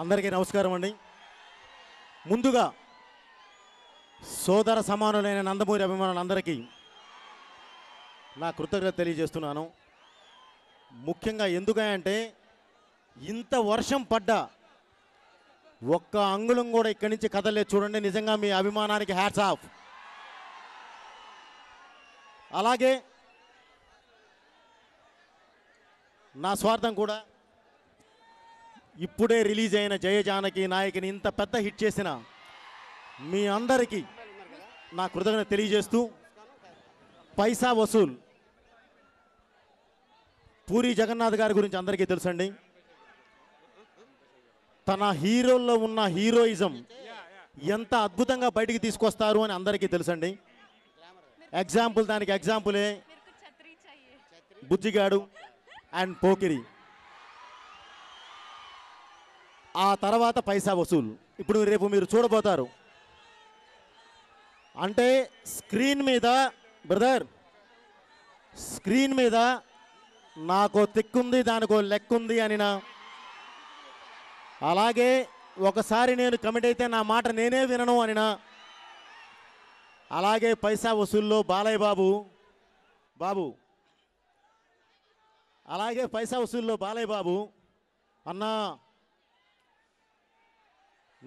అందరికీ నమస్కారం అండి ముందుగా సోదర సమానులైన నందమూరి అభిమానులందరికీ నా కృతజ్ఞత తెలియజేస్తున్నాను ముఖ్యంగా ఎందుకంటే ఇంత వర్షం పడ్డా ఒక్క అంగుళం కూడా ఇక్కడి నుంచి కదలే చూడండి నిజంగా మీ అభిమానానికి హ్యాట్స్ ఆఫ్ అలాగే నా స్వార్థం కూడా ఇప్పుడే రిలీజ్ అయిన జయ జానకి నాయకుని ఇంత పెద్ద హిట్ చేసిన మీ అందరికీ నా కృతజ్ఞత తెలియజేస్తూ పైసా వసూల్ పూరి జగన్నాథ్ గారి గురించి అందరికీ తెలుసండి తన హీరోల్లో ఉన్న హీరోయిజం ఎంత అద్భుతంగా బయటికి తీసుకొస్తారు అని అందరికీ తెలుసండి ఎగ్జాంపుల్ దానికి ఎగ్జాంపులే బుజ్జిగాడు అండ్ పోకిరి ఆ తర్వాత పైసా వసూలు ఇప్పుడు రేపు మీరు చూడబోతారు అంటే స్క్రీన్ మీద బ్రదర్ స్క్రీన్ మీద నాకో తిక్కుంది దానికో లెక్కుంది అని నా అలాగే ఒకసారి నేను కమిట్ అయితే నా మాట నేనే వినను అనినా అలాగే పైసా వసూల్లో బాలయ్య బాబు బాబు అలాగే పైసా వసూల్లో బాలయ్య బాబు అన్నా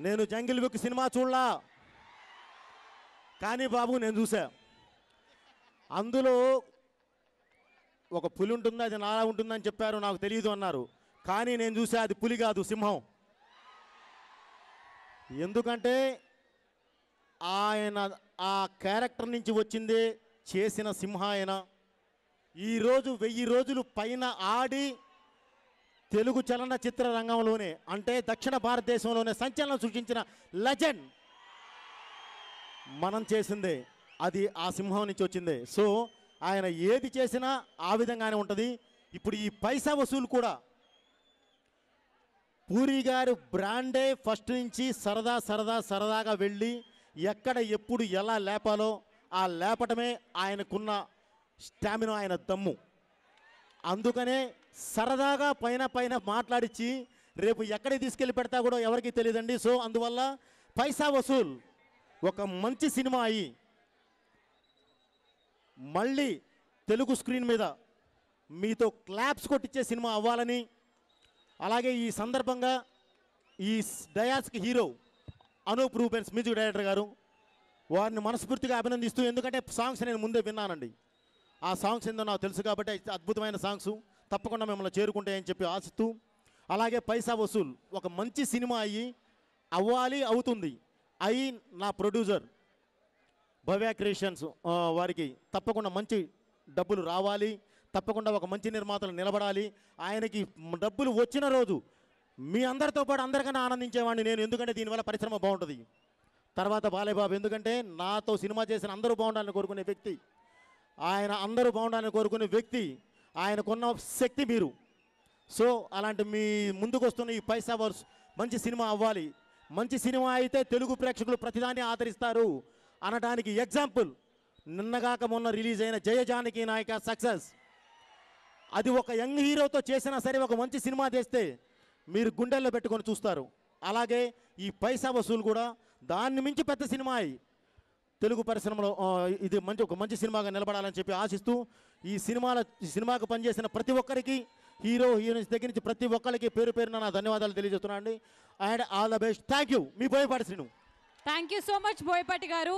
నేను జంగిల్ బుక్ సినిమా చూడలా కానీ బాబు నేను చూసా అందులో ఒక పులి ఉంటుంది అది నాలా ఉంటుందని చెప్పారు నాకు తెలియదు అన్నారు కానీ నేను చూసా అది పులి కాదు సింహం ఎందుకంటే ఆయన ఆ క్యారెక్టర్ నుంచి వచ్చిందే చేసిన సింహాయన ఈరోజు వెయ్యి రోజులు పైన ఆడి తెలుగు చలనచిత్ర రంగంలోనే అంటే దక్షిణ భారతదేశంలోనే సంచలనం సృష్టించిన లెజెండ్ మనం చేసిందే అది ఆ సింహం నుంచి వచ్చిందే సో ఆయన ఏది చేసినా ఆ విధంగానే ఉంటుంది ఇప్పుడు ఈ పైసా వసూలు కూడా పూరి గారు బ్రాండే ఫస్ట్ నుంచి సరదా సరదా సరదాగా వెళ్ళి ఎక్కడ ఎప్పుడు ఎలా లేపాలో ఆ లేపటమే ఆయనకున్న స్టామినా ఆయన దమ్ము అందుకనే సరదాగా పైన పైన మాట్లాడిచ్చి రేపు ఎక్కడికి తీసుకెళ్ళి పెడతా కూడా ఎవరికి తెలియదండి సో అందువల్ల పైసా వసూల్ ఒక మంచి సినిమా అయి మళ్ళీ తెలుగు స్క్రీన్ మీద మీతో క్లాప్స్ కొట్టించే సినిమా అవ్వాలని అలాగే ఈ సందర్భంగా ఈ డయాస్కి hero Anoop Rubens music director గారు వారిని మనస్ఫూర్తిగా అభినందిస్తూ ఎందుకంటే సాంగ్స్ నేను ముందే విన్నానండి ఆ సాంగ్స్ ఏందో నాకు తెలుసు కాబట్టి అద్భుతమైన సాంగ్స్ తప్పకుండా మిమ్మల్ని చేరుకుంటాయని చెప్పి ఆశిస్తూ అలాగే పైసా వసూల్ ఒక మంచి సినిమా అయ్యి అవ్వాలి అవుతుంది అయి నా ప్రొడ్యూసర్ భవ్య క్రియేషన్స్ వారికి తప్పకుండా మంచి డబ్బులు రావాలి తప్పకుండా ఒక మంచి నిర్మాతలు నిలబడాలి ఆయనకి డబ్బులు వచ్చిన రోజు మీ అందరితో పాటు అందరికన్నా ఆనందించేవాడిని నేను ఎందుకంటే దీనివల్ల పరిశ్రమ బాగుంటుంది తర్వాత బాలేబాబు ఎందుకంటే నాతో సినిమా చేసిన అందరూ బాగుండాలని కోరుకునే వ్యక్తి ఆయన అందరూ బాగుండాలని కోరుకునే వ్యక్తి ఆయనకున్న శక్తి మీరు సో అలాంటి మీ ముందుకు వస్తున్న ఈ పైసా వర్స్ మంచి సినిమా అవ్వాలి మంచి సినిమా అయితే తెలుగు ప్రేక్షకులు ప్రతిదాన్ని ఆదరిస్తారు అనడానికి ఎగ్జాంపుల్ నిన్నగాక మొన్న రిలీజ్ అయిన జయ జానకి నాయక సక్సెస్ అది ఒక యంగ్ హీరోతో చేసినా సరే ఒక మంచి సినిమా చేస్తే మీరు గుండెల్లో పెట్టుకొని చూస్తారు అలాగే ఈ పైసా వసూలు కూడా దాన్ని మించి పెద్ద సినిమా తెలుగు పరిశ్రమలో ఇది మంచి ఒక మంచి సినిమాగా నిలబడాలని చెప్పి ఆశిస్తూ ఈ సినిమాల సినిమాకు పనిచేసిన ప్రతి ఒక్కరికి హీరో హీరోయిన్స్ దగ్గర నుంచి ప్రతి ఒక్కరికి పేరు పేరున నా ధన్యవాదాలు తెలియజేస్తున్నాను and all the best thank you మీ Boyapati Srinu thank you so much Boyapati గారు